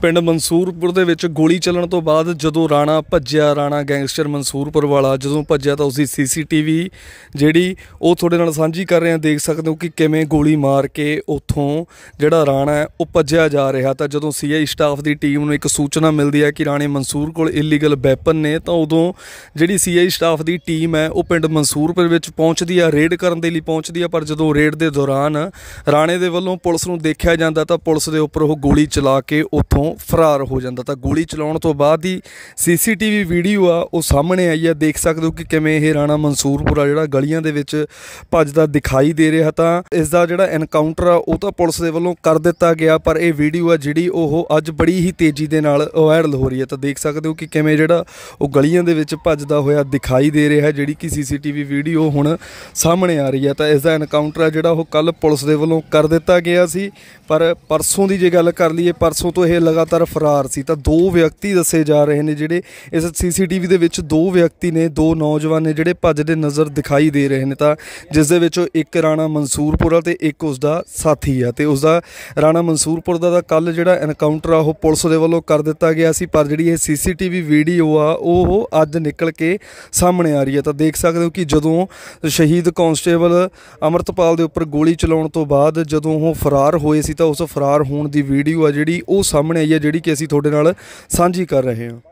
ਪਿੰਡ ਮਨਸੂਰਪੁਰ ਦੇ ਵਿੱਚ ਗੋਲੀ ਚੱਲਣ ਤੋਂ ਬਾਅਦ ਜਦੋਂ ਰਾਣਾ ਭੱਜਿਆ ਰਾਣਾ ਗੈਂਗਸਟਰ ਮਨਸੂਰਪੁਰ ਵਾਲਾ ਜਦੋਂ ਭੱਜਿਆ ਤਾਂ ਉਸਦੀ ਸੀਸੀਟੀਵੀ ਜਿਹੜੀ ਉਹ ਤੁਹਾਡੇ ਨਾਲ ਸਾਂਝੀ ਕਰ ਰਹੇ ਹਾਂ ਦੇਖ ਸਕਦੇ ਹੋ ਕਿ ਕਿਵੇਂ ਗੋਲੀ ਮਾਰ ਕੇ ਉੱਥੋਂ ਜਿਹੜਾ ਰਾਣਾ ਹੈ ਉਹ ਭੱਜਿਆ ਜਾ ਰਿਹਾ ਤਾਂ ਜਦੋਂ ਸੀਆਈ ਸਟਾਫ ਦੀ ਟੀਮ ਨੂੰ ਇੱਕ ਸੂਚਨਾ ਮਿਲਦੀ ਹੈ ਕਿ ਰਾਣੇ ਮਨਸੂਰ ਕੋਲ ਇਲੀਗਲ ਵੈਪਨ ਨੇ ਤਾਂ ਉਦੋਂ ਜਿਹੜੀ ਸੀਆਈ ਸਟਾਫ ਦੀ ਟੀਮ ਹੈ ਉਹ ਪਿੰਡ ਮਨਸੂਰਪੁਰ ਵਿੱਚ ਪਹੁੰਚਦੀ ਆ ਰੇਡ ਕਰਨ ਦੇ ਲਈ ਪਹੁੰਚਦੀ ਆ ਪਰ ਜਦੋਂ ਰੇਡ ਦੇ ਦੌਰਾਨ ਰਾਣੇ ਦੇ ਵੱਲੋਂ ਪੁਲਿਸ ਨੂੰ ਦੇਖਿਆ ਜਾਂਦਾ ਤਾਂ ਪੁਲਿਸ ਦੇ ਉੱਪਰ ਉਹ ਗੋਲੀ ਚਲਾ ਕੇ ਉੱਥੋਂ ਫਰਾਰ ਹੋ ਜਾਂਦਾ ਤਾਂ ਗੋਲੀ ਚਲਾਉਣ ਤੋਂ ਬਾਅਦ ਹੀ ਸੀਸੀਟੀਵੀ ਵੀਡੀਓ ਆ ਉਹ ਸਾਹਮਣੇ ਆਈ ਆ ਦੇਖ ਸਕਦੇ ਹੋ ਕਿ ਕਿਵੇਂ ਇਹ ਰਾਣਾ ਮਨਸੂਰਪੁਰਾ ਜਿਹੜਾ ਗਲੀਆਂ ਦੇ ਵਿੱਚ ਭੱਜਦਾ ਦਿਖਾਈ ਦੇ ਰਿਹਾ ਤਾਂ ਇਸ ਦਾ ਜਿਹੜਾ ਐਨਕਾਊਂਟਰ ਆ ਉਹ ਤਾਂ ਪੁਲਿਸ ਦੇ ਵੱਲੋਂ ਕਰ ਦਿੱਤਾ ਗਿਆ ਪਰ ਇਹ ਵੀਡੀਓ ਆ ਜਿਹੜੀ ਉਹ ਅੱਜ ਬੜੀ ਹੀ ਤੇਜ਼ੀ ਦੇ ਨਾਲ ਵਾਇਰਲ ਹੋ ਰਹੀ ਹੈ ਤਾਂ ਦੇਖ ਸਕਦੇ ਹੋ ਕਿ ਕਿਵੇਂ ਜਿਹੜਾ ਉਹ ਗਲੀਆਂ ਦੇ ਵਿੱਚ ਭੱਜਦਾ ਹੋਇਆ ਦਿਖਾਈ ਦੇ ਰਿਹਾ ਜਿਹੜੀ ਕਿ ਸੀਸੀਟੀਵੀ ਵੀਡੀਓ ਹੁਣ ਸਾਹਮਣੇ ਆ ਰਹੀ ਹੈ ਤਾਂ ਇਸ ਦਾ ਐਨਕਾਊਂਟਰ ਆ ਜਿਹੜਾ ਉਹ ਕੱਲ ਪੁਲਿਸ ਦੇ ਵੱਲੋਂ ਕਰ ਦਿੱਤਾ ਗਿਆ ਸੀ ਪਰ ਪਰਸੋਂ ਦੀ ਜੇ ਗੱਲ ਕਰ ਲਈਏ ਪਰਸੋਂ ਤੋਂ ਇਹ ਲਗਾ ਲਗਾਤਾਰ ਫਰਾਰ ਸੀ ਤਾਂ ਦੋ ਵਿਅਕਤੀ ਦੱਸੇ ਜਾ ਰਹੇ ਨੇ ਜਿਹੜੇ ਇਸ ਸੀਸੀਟੀਵੀ ਦੇ ਵਿੱਚ ਦੋ ਵਿਅਕਤੀ ਨੇ ਦੋ ਨੌਜਵਾਨ ਨੇ ਜਿਹੜੇ ਭੱਜਦੇ ਨਜ਼ਰ ਦਿਖਾਈ ਦੇ ਰਹੇ ਨੇ ਤਾਂ ਜਿਸ ਦੇ ਵਿੱਚੋਂ ਇੱਕ ਰਾਣਾ ਮਨਸੂਰਪੁਰਾ ਤੇ ਇੱਕ ਉਸ ਦਾ ਸਾਥੀ ਆ ਤੇ ਉਸ ਦਾ ਰਾਣਾ ਮਨਸੂਰਪੁਰ ਦਾ ਤਾਂ ਕੱਲ ਜਿਹੜਾ ਐਨਕਾਊਂਟਰ ਆ ਉਹ ਪੁਲਿਸ ਦੇ ਵੱਲੋਂ ਕਰ ਦਿੱਤਾ ਗਿਆ ਸੀ ਪਰ ਜਿਹੜੀ ਇਹ ਸੀਸੀਟੀਵੀ ਵੀਡੀਓ ਆ ਉਹ ਅੱਜ ਨਿਕਲ ਕੇ ਸਾਹਮਣੇ ਆ ਰਹੀ ਹੈ ਤਾਂ ਦੇਖ ਸਕਦੇ ਹੋ ਕਿ ਜਦੋਂ ਸ਼ਹੀਦ ਕਾਂਸਟੇਬਲ ਅਮਰਤਪਾਲ ਦੇ ਉੱਪਰ ਗੋਲੀ ਚਲਾਉਣ ਤੋਂ ਬਾਅਦ ਜਦੋਂ ਉਹ ਫਰਾਰ ਹੋਏ ਸੀ ਤਾਂ ਉਸ ਫਰਾਰ ਹੋਣ ਦੀ ਵੀਡੀਓ ਆ ਜਿਹੜੀ ਉਹ ਸਾਹਮਣੇ ਹੈ ਜਿਹੜੀ ਕਿ ਅਸੀਂ ਤੁਹਾਡੇ ਨਾਲ ਸਾਂਝੀ ਕਰ ਰਹੇ ਹਾਂ